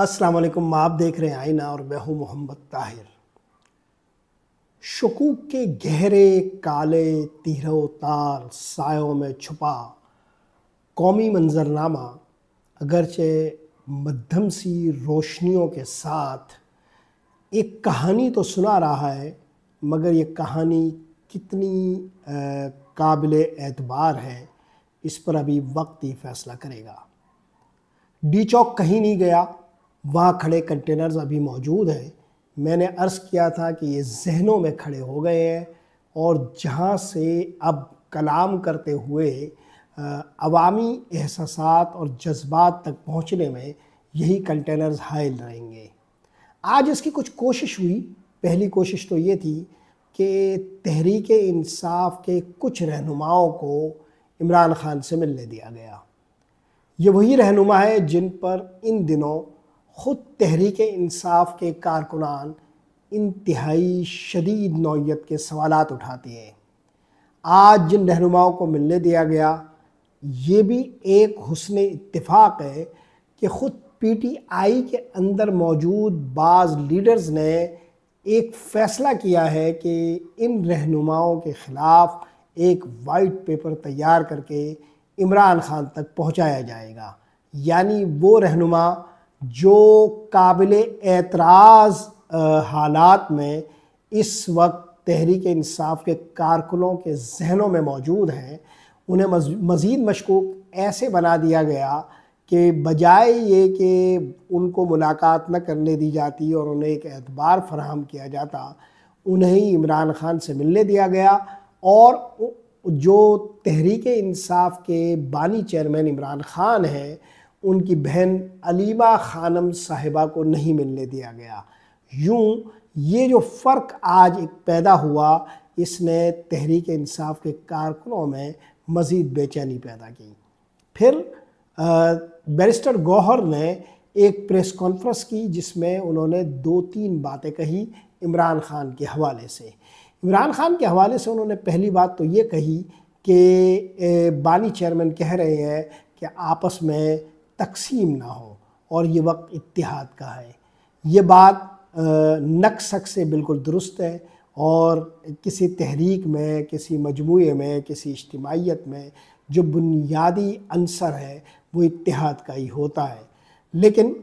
अस्सलाम वालेकुम आप देख रहे हैं आईना और मैं हूं मोहम्मद ताहिर शकूक के गहरे काले तीरों तार सायों में छुपा कौमी मंजरनामा अगरचे मध्यम सी रोशनियों के साथ एक कहानी तो सुना रहा है मगर ये कहानी कितनी काबिल एतबार है इस पर अभी वक्त ही फैसला करेगा डी चौक कहीं नहीं गया वहाँ खड़े कंटेनर्स अभी मौजूद हैं मैंने अर्ज़ किया था कि ये जहनों में खड़े हो गए हैं और जहाँ से अब कलाम करते हुए अवामी एहसास और जज्बात तक पहुँचने में यही कंटेनर्स हायल रहेंगे आज इसकी कुछ कोशिश हुई पहली कोशिश तो ये थी कि तहरीक इंसाफ के कुछ रहनुमाओं को इमरान खान से मिलने दिया गया ये वही रहनुमा है जिन पर इन दिनों ख़ुद तहरीक इंसाफ के कारकुनान इंतहाई शदीद नौीयत के सवाल उठाते हैं आज जिन रहनुमाओं को मिलने दिया गया ये भी एक हसन इतफ़ाक़ है कि ख़ुद पी टी आई के अंदर मौजूद बाज़ लीडर्स ने एक फ़ैसला किया है कि इन रहनुमाओं के ख़िलाफ़ एक वाइट पेपर तैयार करके इमरान खान तक पहुँचाया जाएगा यानी वो रहनुमा जो काबिल एतराज़ हालात में इस वक्त तहरीक इंसाफ के कारकुनों के जहनों में मौजूद हैं उन्हें मज़ीद मशकूक ऐसे बना दिया गया कि बजाय ये कि उनको मुलाकात न करने दी जाती और उन्हें एक एतबार फराहम किया जाता उन्हें इमरान खान से मिलने दिया गया और जो तहरीक इंसाफ के बानी चेयरमैन इमरान खान हैं उनकी बहन अलीमा खानम साहिबा को नहीं मिलने दिया गया यूं ये जो फ़र्क आज एक पैदा हुआ इसने तहरीक इंसाफ के कारकुनों में मज़ीद बेचैनी पैदा की फिर बैरिस्टर गौहर ने एक प्रेस कॉन्फ्रेंस की जिसमें उन्होंने दो तीन बातें कही इमरान खान के हवाले से इमरान खान के हवाले से उन्होंने पहली बात तो ये कही कि बानी चेयरमैन कह रहे हैं कि आपस में तकसीम ना हो और ये वक्त इतिहाद का है ये बात नक्सक से बिल्कुल दुरुस्त है और किसी तहरीक में किसी मजमू में किसी इज्तमाहीत में जो बुनियादी अंसर है वो इतिहाद का ही होता है लेकिन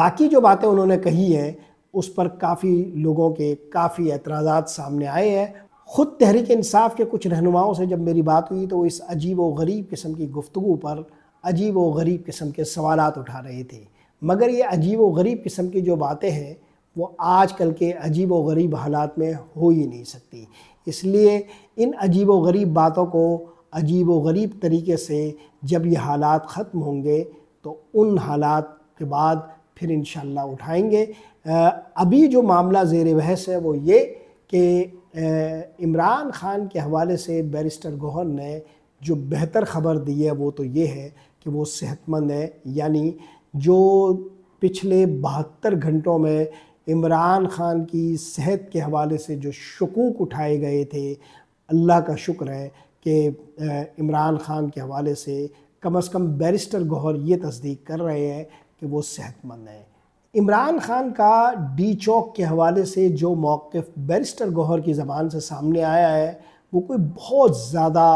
बाकी जो बातें उन्होंने कही हैं उस पर काफ़ी लोगों के काफ़ी एतराज सामने आए हैं ख़ुद तहरीक इंसाफ के कुछ रहनुमाओं से जब मेरी बात हुई तो इस अजीब व गरीब किस्म की गुफ्तु पर अजीब व गरीब किस्म के सवाल उठा रहे थे मगर ये अजीब व गरीब किस्म की जो बातें हैं वो आजकल के अजीब व गरीब हालात में हो ही नहीं सकती इसलिए इन अजीब व गरीब बातों को अजीब व गरीब तरीके से जब ये हालात ख़त्म होंगे तो उन हालात के बाद फिर इन उठाएंगे अभी जो मामला ज़ेर बहस है वो ये कि इमरान ख़ान के हवाले से बैरिस्टर गोहर ने जो बेहतर ख़बर दी है वो तो ये है कि वो सेहतमंद है यानी जो पिछले बहत्तर घंटों में इमरान ख़ान की सेहत के हवाले से जो शकूक उठाए गए थे अल्लाह का शुक्र है कि इमरान ख़ान के हवाले से कम अज़ कम बैरिस्टर गौहर ये तस्दीक कर रहे हैं कि वो सेहतमंद हैं इमरान ख़ान का डी चौक के हवाले से जो मौक़ बैरिस्टर गौहर की ज़बान से सामने आया है वो कोई बहुत ज़्यादा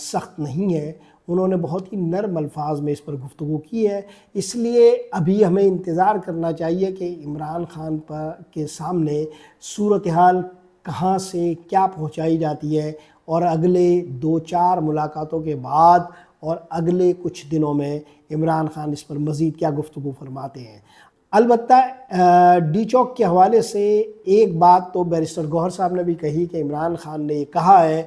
सख्त नहीं है उन्होंने बहुत ही नरम अल्फाज में इस पर गुफ्तु की है इसलिए अभी हमें इंतज़ार करना चाहिए कि इमरान खान पर के सामने सूरत हाल कहाँ से क्या पहुँचाई जाती है और अगले दो चार मुलाकातों के बाद और अगले कुछ दिनों में इमरान खान इस पर मज़ीद क्या गुफ्तु फरमाते हैं अलबत् डी चौक के हवाले से एक बात तो बैरिस्टर गौहर साहब ने भी कही कि इमरान खान ने कहा है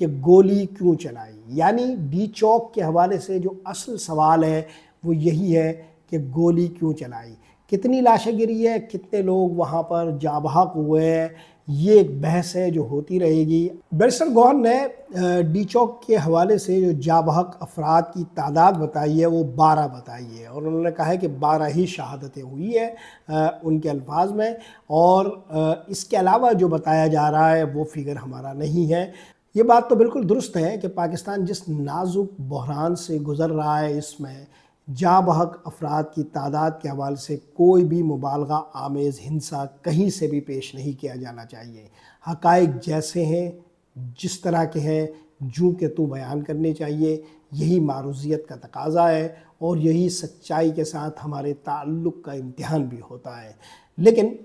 कि गोली क्यों चलाई यानी डी चौक के हवाले से जो असल सवाल है वो यही है कि गोली क्यों चलाई कितनी लाशें गिरी है कितने लोग वहाँ पर जाबहक हुए हैं ये एक बहस है जो होती रहेगी बैरिस्टर गौन ने डी चौक के हवाले से जो जाबहक अफराद की तादाद बताई है वो बारह बताई है और उन्होंने कहा है कि बारह ही शहादतें हुई है उनके अल्फाज में और इसके अलावा जो बताया जा रहा है वो फिगर हमारा नहीं है ये बात तो बिल्कुल दुरुस्त है कि पाकिस्तान जिस नाजुक बहरान से गुज़र रहा है इसमें जा बहक अफराद की तादाद के हवाले से कोई भी मुबालगा आमेज़ हिंसा कहीं से भी पेश नहीं किया जाना चाहिए हकाइक जैसे हैं जिस तरह के हैं जू के तो बयान करने चाहिए यही मारूजियत का तकाजा है और यही सच्चाई के साथ हमारे ताल्लुक़ का इम्तहान भी होता है लेकिन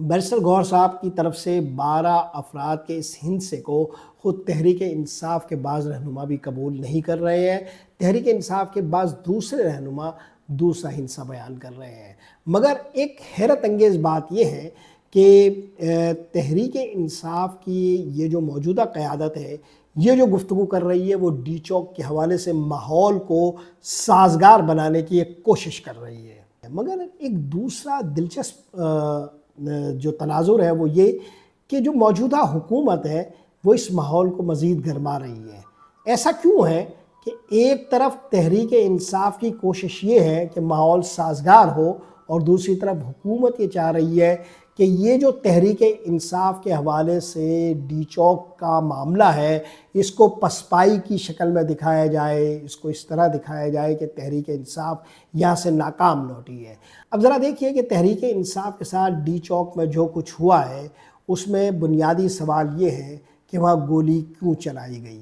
बरसल गौर साहब की तरफ से 12 अफराद के इस हिंसे को ख़ुद तहरीक इंसाफ के बाद रहनुमा भी कबूल नहीं कर रहे हैं तहरीक इंसाफ के बाद दूसरे रहनुमा दूसरा हिंसा बयान कर रहे हैं मगर एक हैरत अंगेज़ बात यह है कि तहरीक इंसाफ की ये जो मौजूदा क़्यादत है ये जो गुफ्तु कर रही है वो डी चौक के हवाले से माहौल को साजगार बनाने की एक कोशिश कर रही है मगर एक दूसरा दिलचस्प जो तनाजुर है वो ये कि जो मौजूदा हुकूमत है वो इस माहौल को मज़ीद गरमा रही है ऐसा क्यों है कि एक तरफ तहरीक इंसाफ की कोशिश ये है कि माहौल साजगार हो और दूसरी तरफ हुकूमत ये चाह रही है कि ये जो तहरीक इंसाफ के हवाले से डी चौक का मामला है इसको पसपाई की शक्ल में दिखाया जाए इसको इस तरह दिखाया जाए कि तहरीक इंसाफ यहाँ से नाकाम लौटी है अब ज़रा देखिए कि तहरीक इंसाफ के साथ डी चौक में जो कुछ हुआ है उसमें बुनियादी सवाल ये है कि वहाँ गोली क्यों चलाई गई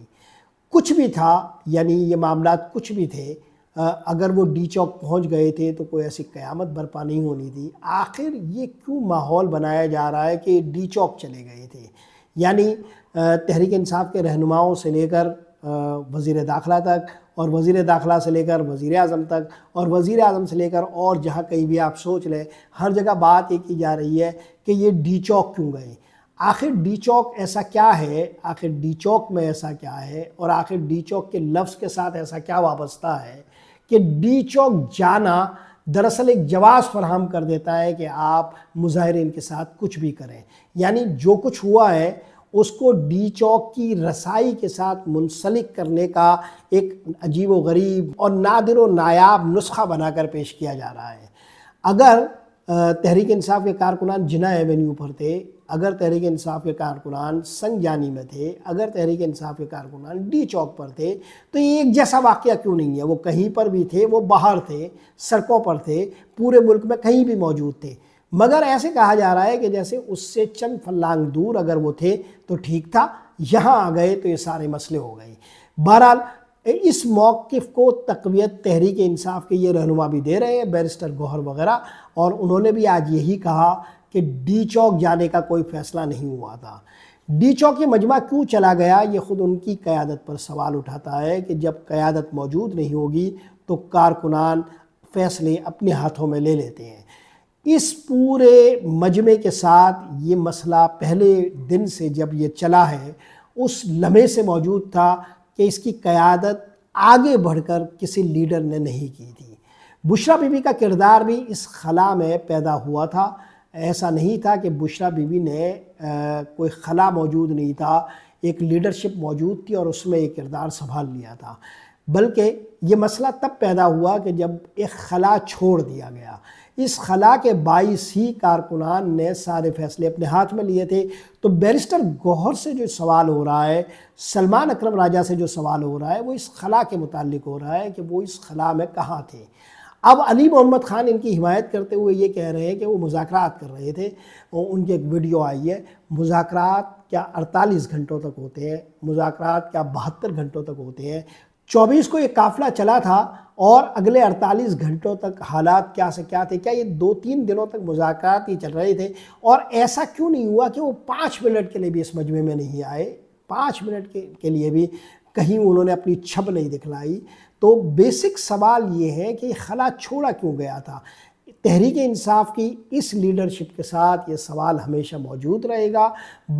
कुछ भी था यानी ये मामला कुछ भी थे अगर वो डी चौक पहुँच गए थे तो कोई ऐसी क़्यामत बरपा नहीं होनी थी आखिर ये क्यों माहौल बनाया जा रहा है कि डी चौक चले गए थे यानी तहरीक इंसाफ के रहनुमाओं से लेकर वज़ी दाखला तक और वज़ी दाखला से लेकर वज़ी अजम तक और वज़ी अजम से लेकर और जहाँ कहीं भी आप सोच लें हर जगह बात ये की जा रही है कि ये डी चौक क्यों गए आखिर डी चौक ऐसा क्या है आखिर डी चौक में ऐसा क्या है और आखिर डी चौक के लफ्ज़ के साथ ऐसा क्या वाबस्ता है कि डी चौक जाना दरअसल एक जवाब फराहम कर देता है कि आप मुजाहरीन के साथ कुछ भी करें यानी जो कुछ हुआ है उसको डी चौक की रसाई के साथ मुंसलिक करने का एक अजीब व गरीब और नादिर व नायाब नुस्खा बनाकर पेश किया जा रहा है अगर तहरीक इंसाफ के कारकुनान जिना एवेन्यू पर थे अगर तहरीक इंसाफ के कारकुनान संजानी में थे अगर तहरीक इंसाफ के कारकुनान डी चौक पर थे तो ये एक जैसा वाक़ क्यों नहीं है वो कहीं पर भी थे वो बाहर थे सड़कों पर थे पूरे मुल्क में कहीं भी मौजूद थे मगर ऐसे कहा जा रहा है कि जैसे उससे चंद फलांग दूर अगर वो थे तो ठीक था यहाँ आ गए तो ये सारे मसले हो गए बहरहाल इस मौक़ को तकवीत तहरीक इंसाफ के ये रहनुमा भी दे रहे हैं बैरिस्टर गौहर वगैरह और उन्होंने भी आज यही कहा कि डी चौक जाने का कोई फैसला नहीं हुआ था डी चौक ये मजमा क्यों चला गया ये ख़ुद उनकी क़्यादत पर सवाल उठाता है कि जब क़्यादत मौजूद नहीं होगी तो कारकुनान फैसले अपने हाथों में ले लेते हैं इस पूरे मजमे के साथ ये मसला पहले दिन से जब ये चला है उस लम्हे से मौजूद था कि इसकी क़्यादत आगे बढ़कर किसी लीडर ने नहीं की थी बुशरा बीबी का किरदार भी इस खला में पैदा हुआ था ऐसा नहीं था कि बुशरा बीबी ने आ, कोई खला मौजूद नहीं था एक लीडरशिप मौजूद थी और उसमें ये किरदार संभाल लिया था बल्कि ये मसला तब पैदा हुआ कि जब एक खला छोड़ दिया गया इस खला के बाईस ही कारकुनान ने सारे फैसले अपने हाथ में लिए थे तो बैरिस्टर गौहर से जो सवाल हो रहा है सलमान अकरम राजा से जो सवाल हो रहा है वो इस खला के मुतालिक हो रहा है कि वो इस खला में कहाँ थे अब अली मोहम्मद ख़ान इनकी हिमायत करते हुए ये कह रहे हैं कि वो मुजाकरात कर रहे थे उनकी एक वीडियो आई है मुजाकरात क्या 48 घंटों तक होते हैं मुजाकरात क्या बहत्तर घंटों तक होते हैं चौबीस को ये काफिला चला था और अगले 48 घंटों तक हालात क्या से क्या थे क्या ये दो तीन दिनों तक मुजाकरात ये चल रहे थे और ऐसा क्यों नहीं हुआ कि वो पाँच मिनट के लिए भी इस मजमे में नहीं आए पाँच मिनट के, के लिए भी कहीं उन्होंने अपनी छप नहीं दिखलाई तो बेसिक सवाल ये है कि खला छोड़ा क्यों गया था तहरीक इंसाफ की इस लीडरशिप के साथ ये सवाल हमेशा मौजूद रहेगा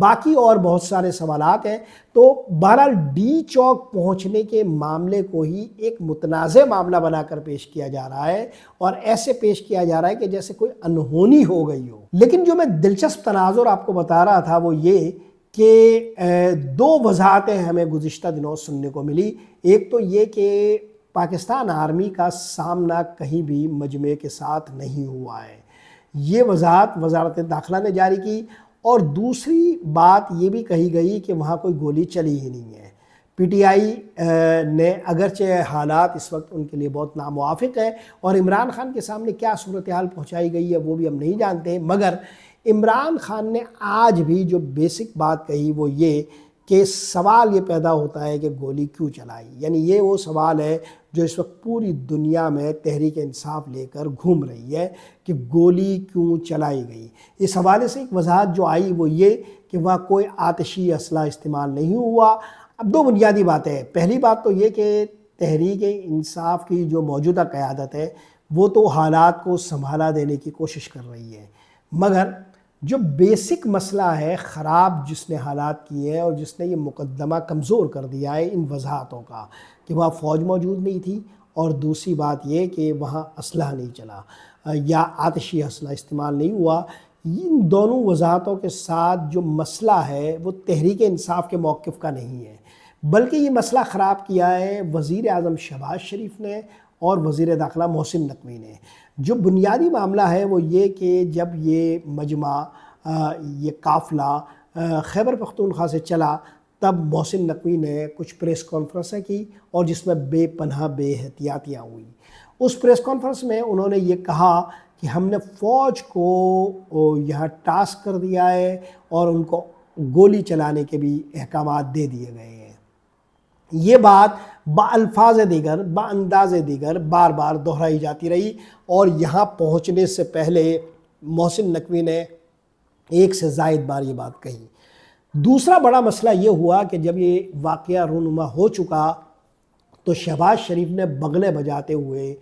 बाकी और बहुत सारे सवाल हैं तो बहरहाल डी चौक पहुंचने के मामले को ही एक मुतनाज़ मामला बनाकर पेश किया जा रहा है और ऐसे पेश किया जा रहा है कि जैसे कोई अनहोनी हो गई हो लेकिन जो मैं दिलचस्प तनाजुर आपको बता रहा था वो ये कि दो वजाहतें हमें गुज्त दिनों सुनने को मिली एक तो ये कि पाकिस्तान आर्मी का सामना कहीं भी मजमे के साथ नहीं हुआ है ये वजाहत वजारत दाखिला ने जारी की और दूसरी बात ये भी कही गई कि वहाँ कोई गोली चली ही नहीं है पीटीआई ने अगरचे हालात इस वक्त उनके लिए बहुत नामवाफिक है और इमरान खान के सामने क्या सूरत हाल पहुँचाई गई है वो भी हम नहीं जानते मगर इमरान खान ने आज भी जो बेसिक बात कही वो ये कि सवाल ये पैदा होता है कि गोली क्यों चलाई यानी ये वो सवाल है जो इस वक्त पूरी दुनिया में तहरीक इंसाफ लेकर घूम रही है कि गोली क्यों चलाई गई इस हवाले से एक वजाहत जो आई वो ये कि वह कोई आतशी असला इस्तेमाल नहीं हुआ अब दो बुनियादी बातें हैं पहली बात तो ये कि तहरीक इंसाफ की जो मौजूदा क़्यादत है वो तो हालात को संभाला देने की कोशिश कर रही है मगर जो बेसिक मसला है ख़राब जिसने हालात किए हैं और जिसने ये मुकदमा कमज़ोर कर दिया है इन वजाहतों का कि वहाँ फ़ौज मौजूद नहीं थी और दूसरी बात यह कि वहाँ असलह नहीं चला या आतशी असलह इस्तेमाल नहीं हुआ इन दोनों वजाहतों के साथ जो मसला है वो तहरीक इंसाफ के मौक़ का नहीं है बल्कि ये मसला ख़राब किया है वज़ी अजम शहबाज शरीफ ने और वज़ी दाखिला मोहसिन नकवी ने जो बुनियादी मामला है वो ये कि जब ये मजमा ये काफ़िला खैबर पख्तूनख्वा से चला तब मोहसिन नकवी ने कुछ प्रेस कॉन्फ्रेंसें की और जिसमें बे बेहतियातियाँ हुई उस प्रेस कॉन्फ्रेंस में उन्होंने ये कहा कि हमने फ़ौज को यहाँ टास्क कर दिया है और उनको गोली चलाने के भी अहकाम दे दिए गए हैं ये बात बाल्फाज दीगर बानंदाज़ दीगर बार बार दोहराई जाती रही और यहाँ पहुँचने से पहले मोहसिन नकवी ने एक से जायद बार ये बात कही दूसरा बड़ा मसला ये हुआ कि जब ये वाक़ रूनुमा हो चुका तो शहबाज शरीफ ने बगले बजाते हुए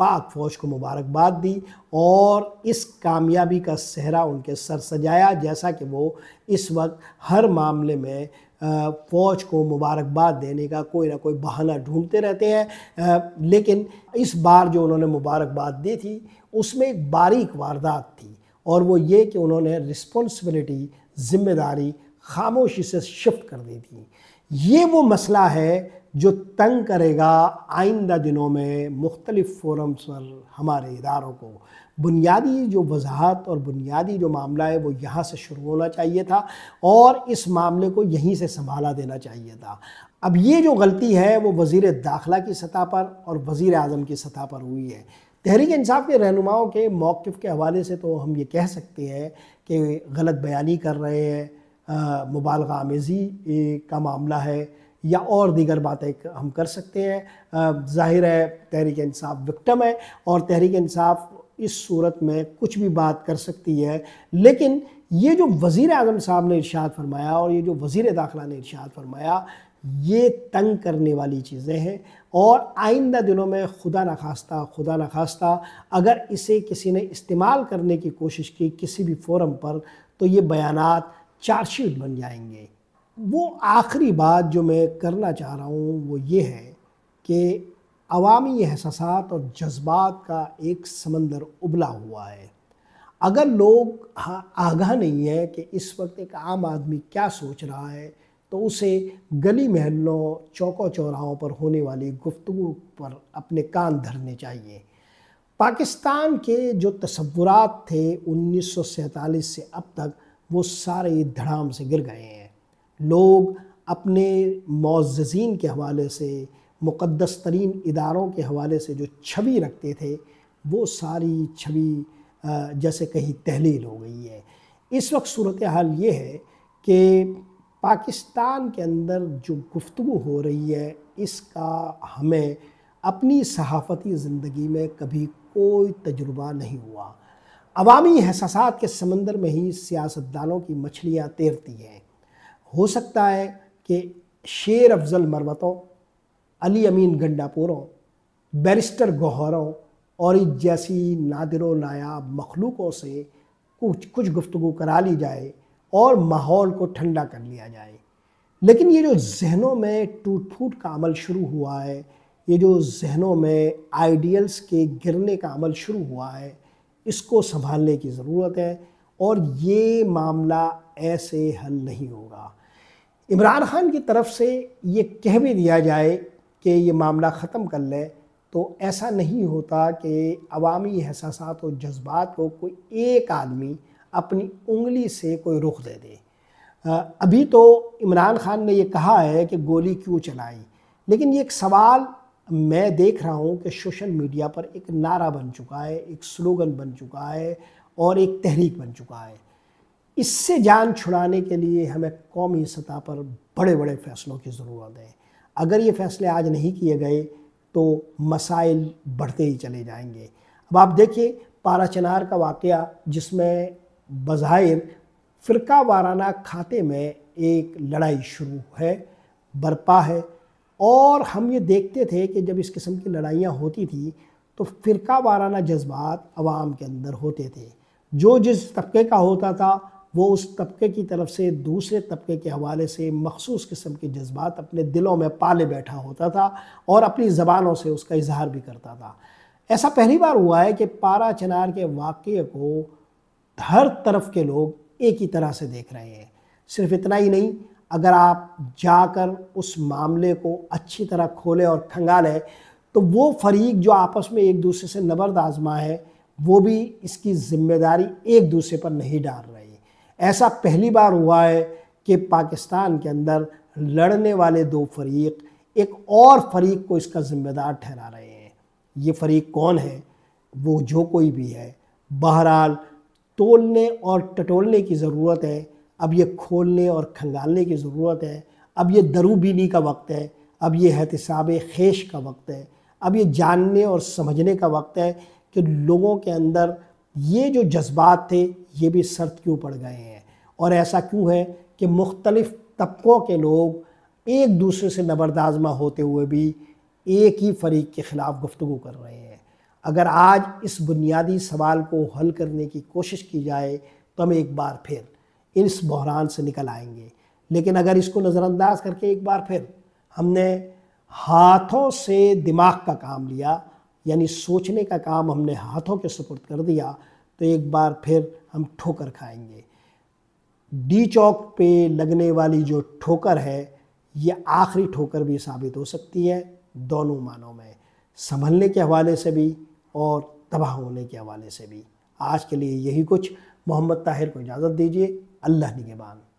पाक फौज को मुबारकबाद दी और इस कामयाबी का सहरा उनके सर सजाया जैसा कि वो इस वक्त हर मामले में फ़ौज को मुबारकबाद देने का कोई ना कोई बहाना ढूंढते रहते हैं लेकिन इस बार जो उन्होंने मुबारकबाद दी थी उसमें एक बारीक वारदात थी और वो ये कि उन्होंने रिस्पॉन्सिबिलिटी ज़िम्मेदारी खामोशी से शिफ्ट कर दी थी ये वो मसला है जो तंग करेगा आइंदा दिनों में मुख्तलिफ़ फोरम्स पर हमारे इदारों को बुनियादी जो वजाहत और बुनियादी जो मामला है वो यहाँ से शुरू होना चाहिए था और इस मामले को यहीं से संभाला देना चाहिए था अब ये जो गलती है वो वज़ी दाखिला की सतह पर और वज़ी अजम की सतह पर हुई है तहरीक इंसाफ के रहनुमाओं के मौक़ के हवाले से तो हम ये कह सकते हैं कि गलत बयानी कर रहे हैं मुबालगा आमेज़ी का मामला है या और दीगर बातें हम कर सकते हैं जाहिर है तहरीक इंसाफ विक्टम है और तहरीक इंसाफ इस सूरत में कुछ भी बात कर सकती है लेकिन ये जो वज़ी अजम साहब ने इर्शाद फरमाया और ये जो वज़ी दाखिला ने इर्शाद फरमाया ये तंग करने वाली चीज़ें हैं और आइंदा दिनों में खुदा नखास्ता खुदा नखास्ता अगर इसे किसी ने इस्तेमाल करने की कोशिश की किसी भी फोरम पर तो ये बयानात चार्जशीट बन जाएंगे वो आखिरी बात जो मैं करना चाह रहा हूँ वो ये है कि अवामी एहसास और जज्बात का एक समंदर उबला हुआ है अगर लोग आगाह नहीं है कि इस वक्त एक आम आदमी क्या सोच रहा है तो उसे गली महलों चौकों चौराहों पर होने वाली गुफ्तु पर अपने कान धरने चाहिए पाकिस्तान के जो तस्वुरात थे उन्नीस से अब तक वो सारे धड़ाम से गिर गए हैं लोग अपने मोजीन के हवाले से मुक़दस तरीन इदारों के हवाले से जो छवि रखते थे वो सारी छवि जैसे कहीं तहलील हो गई है इस वक्त सूरत हाल ये है कि पाकिस्तान के अंदर जो गुफ्तु हो रही है इसका हमें अपनी सहाफ़ती ज़िंदगी में कभी कोई तजुर्बा नहीं हुआ अवामी एहसास के समंदर में ही सियासतदानों की मछलियाँ तैरती हैं हो सकता है कि शेर अफजल मरवतों अली अमीन गंडापुरों बैरिस्टर गहरों और जैसी नादिर नायाब मखलूक़ों से कुछ कुछ गुफ्तु करा ली जाए और माहौल को ठंडा कर लिया जाए लेकिन ये जो जहनों में टूट फूट का अमल शुरू हुआ है ये जो जहनों में आइडियल्स के गिरने का अमल शुरू हुआ है इसको संभालने की ज़रूरत है और ये मामला ऐसे हल नहीं होगा इमरान खान की तरफ से ये कह भी दिया जाए कि ये मामला ख़त्म कर ले तो ऐसा नहीं होता कि अवामी एहसास और जज्बात को कोई एक आदमी अपनी उंगली से कोई रुख दे दे अभी तो इमरान खान ने ये कहा है कि गोली क्यों चलाई लेकिन ये एक सवाल मैं देख रहा हूँ कि सोशल मीडिया पर एक नारा बन चुका है एक स्लोगन बन चुका है और एक तहरीक बन चुका है इससे जान छुड़ाने के लिए हमें कौमी सतह पर बड़े बड़े फ़ैसलों की ज़रूरत है अगर ये फ़ैसले आज नहीं किए गए तो मसाइल बढ़ते ही चले जाएंगे अब आप देखिए पारा चनार का वाक़ जिसमें बज़ाहिर फ़िरका वाराना खाते में एक लड़ाई शुरू है बरपा है और हम ये देखते थे कि जब इस किस्म की लड़ाइयाँ होती थी तो फ़िरका वाराना जज्बात आवाम के अंदर होते थे जो जिस तबके का होता था वो उस तबके की तरफ से दूसरे तबके के हवाले से मखसूस किस्म के जज्बात अपने दिलों में पाले बैठा होता था और अपनी ज़बानों से उसका इजहार भी करता था ऐसा पहली बार हुआ है कि पारा चनार के वाक़े को हर तरफ के लोग एक ही तरह से देख रहे हैं सिर्फ इतना ही नहीं अगर आप जाकर उस मामले को अच्छी तरह खोलें और खंगालें तो वो फरीक जो आपस में एक दूसरे से नबर्द आजमा है वो भी इसकी जिम्मेदारी एक दूसरे पर नहीं डाल रही ऐसा पहली बार हुआ है कि पाकिस्तान के अंदर लड़ने वाले दो फरीक एक और फरीक को इसका ज़िम्मेदार ठहरा रहे हैं ये फरीक कौन है वो जो कोई भी है बहरहाल तोलने और टटोलने की ज़रूरत है अब ये खोलने और खंगालने की ज़रूरत है अब ये दरुबीनी का वक्त है अब ये एहतसाब खेश का वक्त है अब ये जानने और समझने का वक्त है कि लोगों के अंदर ये जो जज्बात थे ये भी सर्द क्यों पड़ गए हैं और ऐसा क्यों है कि मुख्तलिफ़ तबकों के लोग एक दूसरे से नबरदाजमा होते हुए भी एक ही फरीक के ख़िलाफ़ गुफ्तु कर रहे हैं अगर आज इस बुनियादी सवाल को हल करने की कोशिश की जाए तो हम एक बार फिर इस बहरान से निकल आएंगे लेकिन अगर इसको नज़रअंदाज करके एक बार फिर हमने हाथों से दिमाग का काम लिया यानी सोचने का काम हमने हाथों के सपोर्ट कर दिया तो एक बार फिर हम ठोकर खाएंगे डी चौक पे लगने वाली जो ठोकर है ये आखिरी ठोकर भी साबित हो सकती है दोनों मानों में संभलने के हवाले से भी और तबाह होने के हवाले से भी आज के लिए यही कुछ मोहम्मद ताहिर को इजाज़त दीजिए Allah ni geban